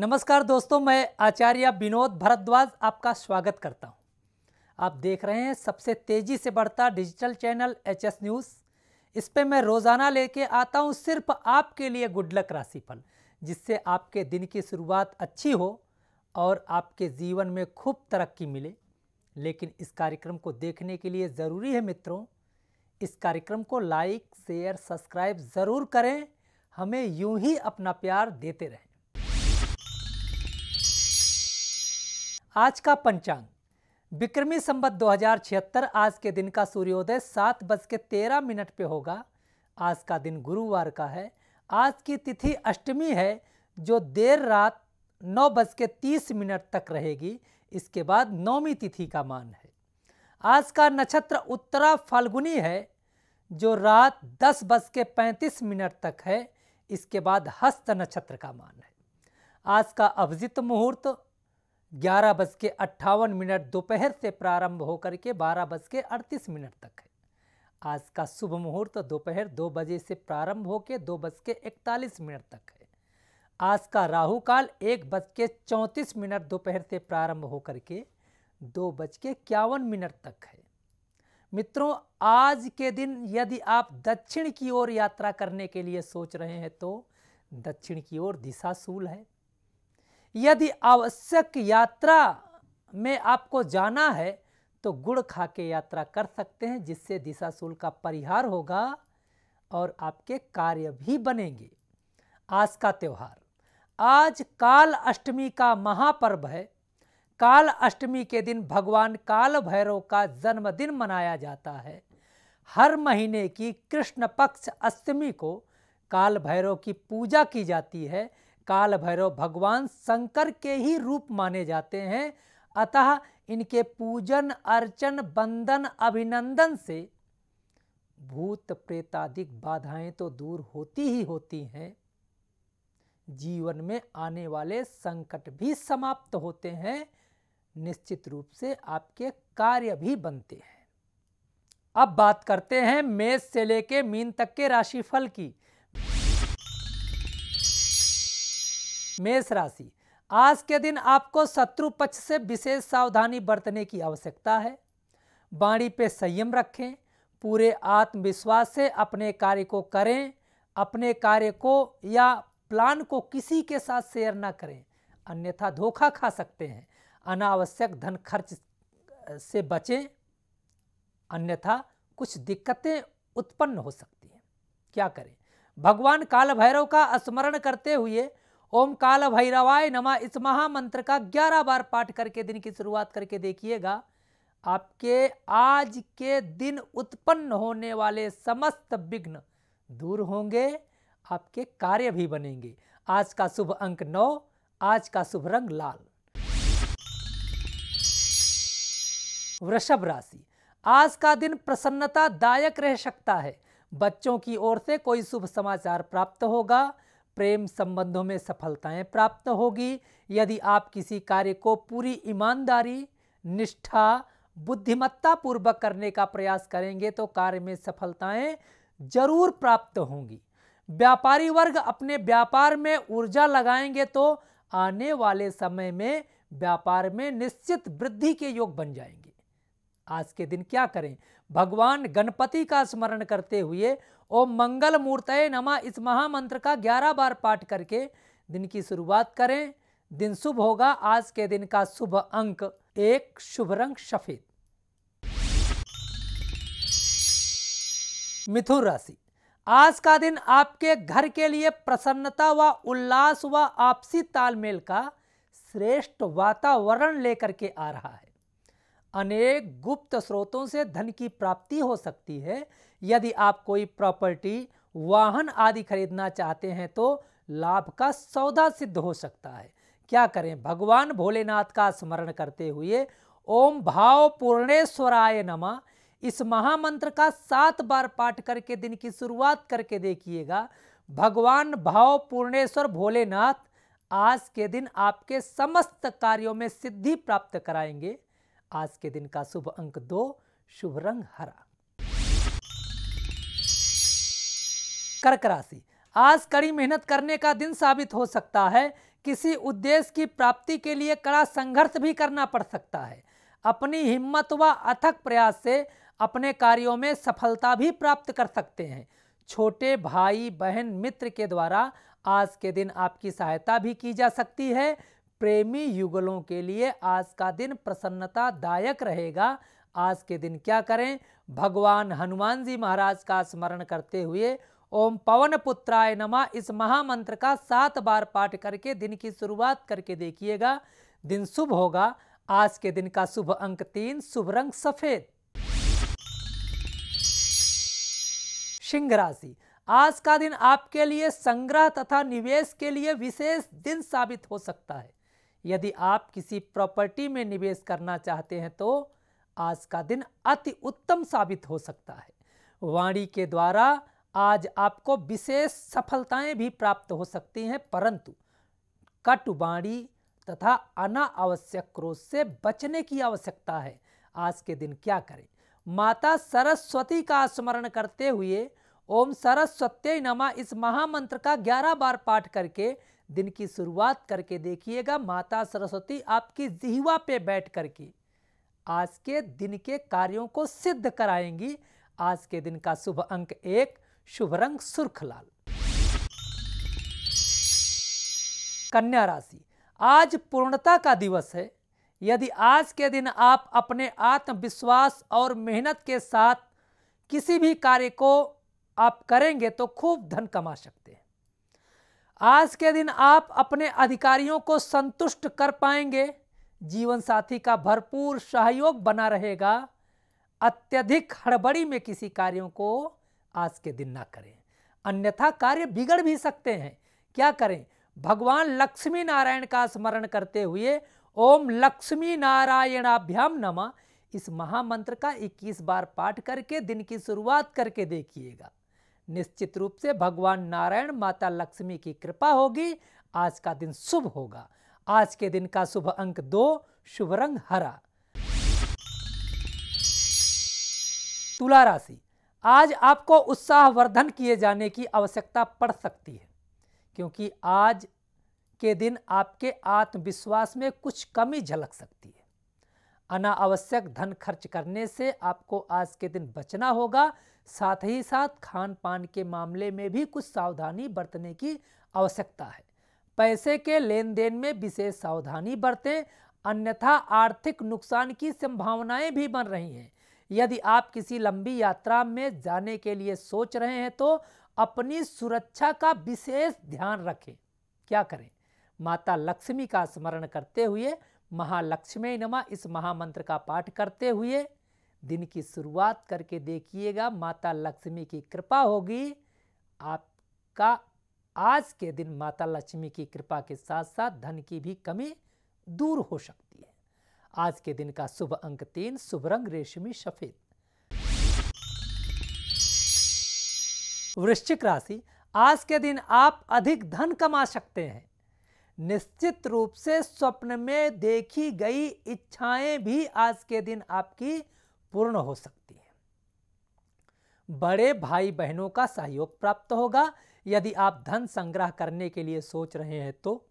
नमस्कार दोस्तों मैं आचार्य विनोद भरद्वाज आपका स्वागत करता हूं। आप देख रहे हैं सबसे तेज़ी से बढ़ता digital channel H S news इस पर मैं रोज़ाना लेके आता हूं सिर्फ आपके लिए गुड लक राशिफल जिससे आपके दिन की शुरुआत अच्छी हो और आपके जीवन में खूब तरक्की मिले लेकिन इस कार्यक्रम को देखने के लिए ज़रूरी है मित्रों इस कार्यक्रम को लाइक शेयर सब्सक्राइब ज़रूर करें हमें यूं ही अपना प्यार देते रहें आज का पंचांग विक्रमी संबत 2076 आज के दिन का सूर्योदय सात बज के तेरह मिनट पे होगा आज का दिन गुरुवार का है आज की तिथि अष्टमी है जो देर रात नौ बज के तीस मिनट तक रहेगी इसके बाद नौमी तिथि का मान है आज का नक्षत्र उत्तरा फाल्गुनी है जो रात दस बज के पैंतीस मिनट तक है इसके बाद हस्त नक्षत्र का मान है आज का अभिजित मुहूर्त ग्यारह बज के अट्ठावन मिनट दोपहर से प्रारंभ होकर के बारह बज के अड़तीस मिनट तक है आज का शुभ मुहूर्त दोपहर दो बजे से प्रारंभ होकर दो बज के इकतालीस मिनट तक है आज का राहु काल एक बज के चौंतीस मिनट दोपहर से प्रारंभ होकर के दो बज के इक्यावन मिनट तक है मित्रों आज के दिन यदि आप दक्षिण की ओर यात्रा करने के लिए सोच रहे हैं तो दक्षिण की ओर दिशाशूल है यदि आवश्यक यात्रा में आपको जाना है तो गुड़ खा के यात्रा कर सकते हैं जिससे दिशा शूल का परिहार होगा और आपके कार्य भी बनेंगे आज का त्यौहार आज काल अष्टमी का महापर्व है काल अष्टमी के दिन भगवान काल भैरव का जन्मदिन मनाया जाता है हर महीने की कृष्ण पक्ष अष्टमी को काल भैरव की पूजा की जाती है काल भैरव भगवान शंकर के ही रूप माने जाते हैं अतः इनके पूजन अर्चन बंधन अभिनंदन से भूत प्रेतादिक बाधाएं तो दूर होती ही होती हैं जीवन में आने वाले संकट भी समाप्त होते हैं निश्चित रूप से आपके कार्य भी बनते हैं अब बात करते हैं मेष से लेके मीन तक के राशिफल की मेष राशि आज के दिन आपको शत्रु पक्ष से विशेष सावधानी बरतने की आवश्यकता है बाणी पे संयम रखें पूरे आत्मविश्वास से अपने कार्य को करें अपने कार्य को या प्लान को किसी के साथ शेयर ना करें अन्यथा धोखा खा सकते हैं अनावश्यक धन खर्च से बचें अन्यथा कुछ दिक्कतें उत्पन्न हो सकती हैं क्या करें भगवान काल भैरव का स्मरण करते हुए ओम काल भैरवाय नमा इस महामंत्र का ग्यारह बार पाठ करके दिन की शुरुआत करके देखिएगा आपके आज के दिन उत्पन्न होने वाले समस्त विघ्न दूर होंगे आपके कार्य भी बनेंगे आज का शुभ अंक नौ आज का शुभ रंग लाल वृषभ राशि आज का दिन प्रसन्नता दायक रह सकता है बच्चों की ओर से कोई शुभ समाचार प्राप्त होगा प्रेम संबंधों में सफलताएं प्राप्त होगी यदि आप किसी कार्य को पूरी ईमानदारी निष्ठा बुद्धिमत्ता पूर्वक करने का प्रयास करेंगे तो कार्य में सफलताएं जरूर प्राप्त होंगी व्यापारी वर्ग अपने व्यापार में ऊर्जा लगाएंगे तो आने वाले समय में व्यापार में निश्चित वृद्धि के योग बन जाएंगे आज के दिन क्या करें भगवान गणपति का स्मरण करते हुए ओम मंगल मूर्तय नमा इस महामंत्र का ग्यारह बार पाठ करके दिन की शुरुआत करें दिन शुभ होगा आज के दिन का शुभ अंक एक शुभ रंग सफेद मिथुन राशि आज का दिन आपके घर के लिए प्रसन्नता व उल्लास व आपसी तालमेल का श्रेष्ठ वातावरण लेकर के आ रहा है अनेक गुप्त स्रोतों से धन की प्राप्ति हो सकती है यदि आप कोई प्रॉपर्टी वाहन आदि खरीदना चाहते हैं तो लाभ का सौदा सिद्ध हो सकता है क्या करें भगवान भोलेनाथ का स्मरण करते हुए ओम भाव पूर्णेश्वराय नमः इस महामंत्र का सात बार पाठ करके दिन की शुरुआत करके देखिएगा भगवान भाव पूर्णेश्वर भोलेनाथ आज के दिन आपके समस्त कार्यों में सिद्धि प्राप्त कराएंगे आज के दिन का शुभ अंक दो शुभ रंग हरा कर्क राशि आज कड़ी मेहनत करने का दिन साबित हो सकता है किसी उद्देश्य की प्राप्ति के लिए कड़ा संघर्ष भी करना पड़ सकता है अपनी हिम्मत व अथक प्रयास से अपने कार्यों में सफलता भी प्राप्त कर सकते हैं छोटे भाई बहन मित्र के द्वारा आज के दिन आपकी सहायता भी की जा सकती है प्रेमी युगलों के लिए आज का दिन प्रसन्नता दायक रहेगा आज के दिन क्या करें भगवान हनुमान जी महाराज का स्मरण करते हुए ओम पवन पुत्राय नमा इस महामंत्र का सात बार पाठ करके दिन की शुरुआत करके देखिएगा दिन शुभ होगा आज के दिन का शुभ अंक तीन शुभ रंग सफेद सिंह राशि आज का दिन आपके लिए संग्रह तथा निवेश के लिए विशेष दिन साबित हो सकता है यदि आप किसी प्रॉपर्टी में निवेश करना चाहते हैं तो आज का दिन अति उत्तम साबित हो सकता है वाणी के द्वारा आज आपको विशेष सफलताएं भी प्राप्त हो सकती हैं परंतु कटवाणी तथा अनावश्यक क्रोध से बचने की आवश्यकता है आज के दिन क्या करें माता सरस्वती का स्मरण करते हुए ओम सरस्वत्य नमा इस महामंत्र का ग्यारह बार पाठ करके दिन की शुरुआत करके देखिएगा माता सरस्वती आपकी जिहवा पे बैठ करके आज के दिन के कार्यों को सिद्ध कराएंगी आज के दिन का शुभ अंक एक शुभ रंग सुर्खलाल कन्या राशि आज पूर्णता का दिवस है यदि आज के दिन आप अपने आत्मविश्वास और मेहनत के साथ किसी भी कार्य को आप करेंगे तो खूब धन कमा सकते हैं आज के दिन आप अपने अधिकारियों को संतुष्ट कर पाएंगे जीवन साथी का भरपूर सहयोग बना रहेगा अत्यधिक हड़बड़ी में किसी कार्यों को आज के दिन ना करें अन्यथा कार्य बिगड़ भी सकते हैं क्या करें भगवान लक्ष्मी नारायण का स्मरण करते हुए ओम लक्ष्मी नारायणाभ्याम नमः इस महामंत्र का 21 बार पाठ करके दिन की शुरुआत करके देखिएगा निश्चित रूप से भगवान नारायण माता लक्ष्मी की कृपा होगी आज का दिन शुभ होगा आज के दिन का शुभ अंक दो शुभ रंग हरा तुला राशि आज आपको उत्साहवर्धन किए जाने की आवश्यकता पड़ सकती है क्योंकि आज के दिन आपके आत्मविश्वास में कुछ कमी झलक सकती है अनावश्यक धन खर्च करने से आपको आज के दिन बचना होगा साथ ही साथ खान पान के मामले में भी कुछ सावधानी बरतने की आवश्यकता है पैसे के लेन देन में विशेष सावधानी बरतें अन्यथा आर्थिक नुकसान की संभावनाएं भी बन रही हैं यदि आप किसी लंबी यात्रा में जाने के लिए सोच रहे हैं तो अपनी सुरक्षा का विशेष ध्यान रखें क्या करें माता लक्ष्मी का स्मरण करते हुए महालक्ष्मी नमा इस महामंत्र का पाठ करते हुए दिन की शुरुआत करके देखिएगा माता लक्ष्मी की कृपा होगी आपका आज के दिन माता लक्ष्मी की कृपा के साथ साथ धन की भी कमी दूर हो सकती है आज के दिन का शुभ अंक तीन शुभ रंग रेशमी सफेद वृश्चिक राशि आज के दिन आप अधिक धन कमा सकते हैं निश्चित रूप से स्वप्न में देखी गई इच्छाएं भी आज के दिन आपकी पूर्ण हो सकती हैं बड़े भाई बहनों का सहयोग प्राप्त होगा यदि आप धन संग्रह करने के लिए सोच रहे हैं तो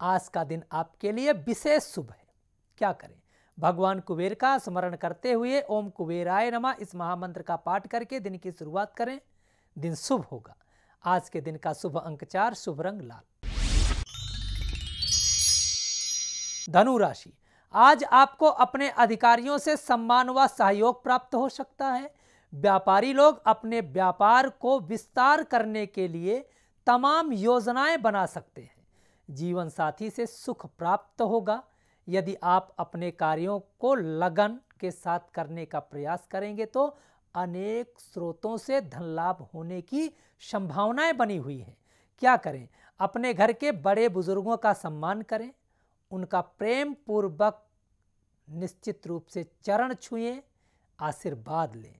आज का दिन आपके लिए विशेष शुभ है क्या करें भगवान कुबेर का स्मरण करते हुए ओम कुबेराय नमा इस महामंत्र का पाठ करके दिन की शुरुआत करें दिन शुभ होगा आज के दिन का शुभ अंक चार शुभ रंग लाल धनु राशि आज आपको अपने अधिकारियों से सम्मान व सहयोग प्राप्त हो सकता है व्यापारी लोग अपने व्यापार को विस्तार करने के लिए तमाम योजनाएं बना सकते हैं जीवन साथी से सुख प्राप्त होगा यदि आप अपने कार्यों को लगन के साथ करने का प्रयास करेंगे तो अनेक स्रोतों से धन लाभ होने की संभावनाएं बनी हुई हैं क्या करें अपने घर के बड़े बुजुर्गों का सम्मान करें उनका प्रेम पूर्वक निश्चित रूप से चरण छुए आशीर्वाद लें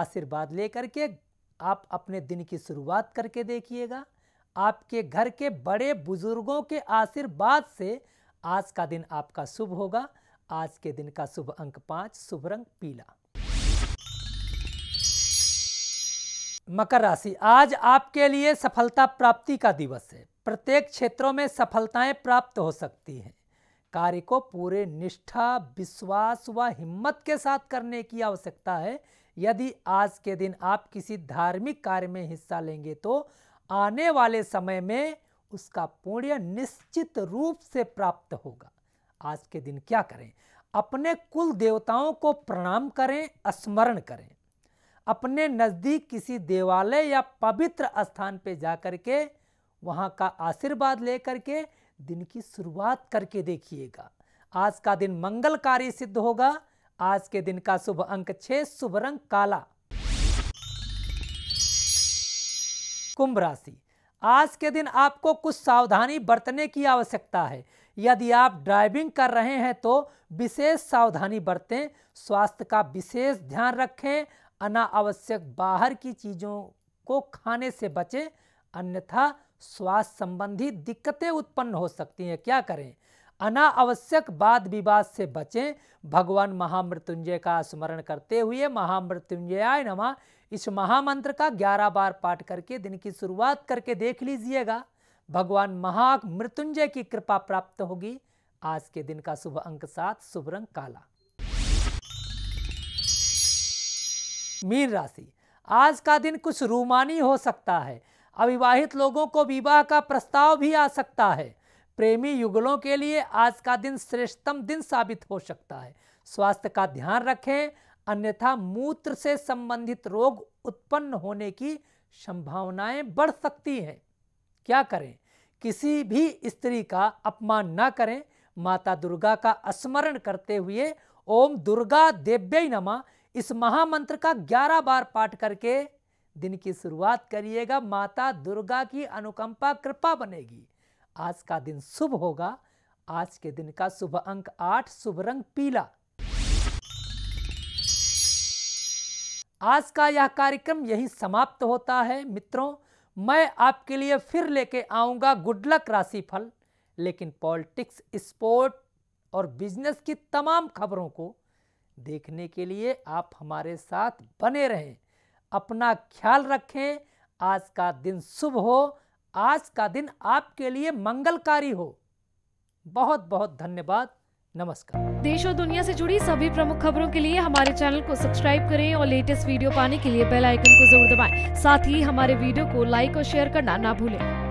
आशीर्वाद ले करके आप अपने दिन की शुरुआत करके देखिएगा आपके घर के बड़े बुजुर्गों के आशीर्वाद से आज का दिन आपका शुभ होगा आज के दिन का शुभ अंक पांच शुभ रंग पीला मकर राशि आज आपके लिए सफलता प्राप्ति का दिवस है प्रत्येक क्षेत्रों में सफलताएं प्राप्त हो सकती हैं कार्य को पूरे निष्ठा विश्वास व हिम्मत के साथ करने की आवश्यकता है यदि आज के दिन आप किसी धार्मिक कार्य में हिस्सा लेंगे तो आने वाले समय में उसका पुण्य निश्चित रूप से प्राप्त होगा आज के दिन क्या करें अपने कुल देवताओं को प्रणाम करें स्मरण करें अपने नज़दीक किसी देवालय या पवित्र स्थान पर जाकर के वहां का आशीर्वाद लेकर के दिन की शुरुआत करके देखिएगा आज का दिन मंगलकारी सिद्ध होगा आज के दिन का शुभ अंक छह शुभ रंग काला कुंभ राशि आज के दिन आपको कुछ सावधानी बरतने की आवश्यकता है यदि आप ड्राइविंग कर रहे हैं तो विशेष सावधानी बरतें स्वास्थ्य का विशेष ध्यान रखें अनावश्यक बाहर की चीज़ों को खाने से बचें अन्यथा स्वास्थ्य संबंधी दिक्कतें उत्पन्न हो सकती हैं क्या करें अनावश्यक वाद विवाद से बचें भगवान महामृत्युंजय का स्मरण करते हुए महामृत्युंजयाय नमा इस महामंत्र का ग्यारह बार पाठ करके दिन की शुरुआत करके देख लीजिएगा भगवान महामृत्युंजय मृत्युंजय की कृपा प्राप्त होगी आज के दिन का शुभ अंक सात शुभ रंग काला मीन राशि आज का दिन कुछ रूमानी हो सकता है अविवाहित लोगों को विवाह का प्रस्ताव भी आ सकता है प्रेमी युगलों के लिए आज का दिन श्रेष्ठतम दिन साबित हो सकता है स्वास्थ्य का ध्यान रखें अन्यथा मूत्र से संबंधित रोग उत्पन्न होने की संभावनाएं बढ़ सकती हैं क्या करें किसी भी स्त्री का अपमान ना करें माता दुर्गा का स्मरण करते हुए ओम दुर्गा देव्य नमा इस महामंत्र का 11 बार पाठ करके दिन की शुरुआत करिएगा माता दुर्गा की अनुकंपा कृपा बनेगी आज का दिन शुभ होगा आज के दिन का शुभ अंक आठ शुभ रंग पीला आज का यह कार्यक्रम यही समाप्त होता है मित्रों मैं आपके लिए फिर लेके आऊंगा गुडलक फल लेकिन पॉलिटिक्स स्पोर्ट और बिजनेस की तमाम खबरों को देखने के लिए आप हमारे साथ बने रहें अपना ख्याल रखें आज का दिन शुभ हो आज का दिन आपके लिए मंगलकारी हो बहुत बहुत धन्यवाद नमस्कार देश और दुनिया से जुड़ी सभी प्रमुख खबरों के लिए हमारे चैनल को सब्सक्राइब करें और लेटेस्ट वीडियो पाने के लिए बेल आइकन को जरूर दबाएं साथ ही हमारे वीडियो को लाइक और शेयर करना ना भूलें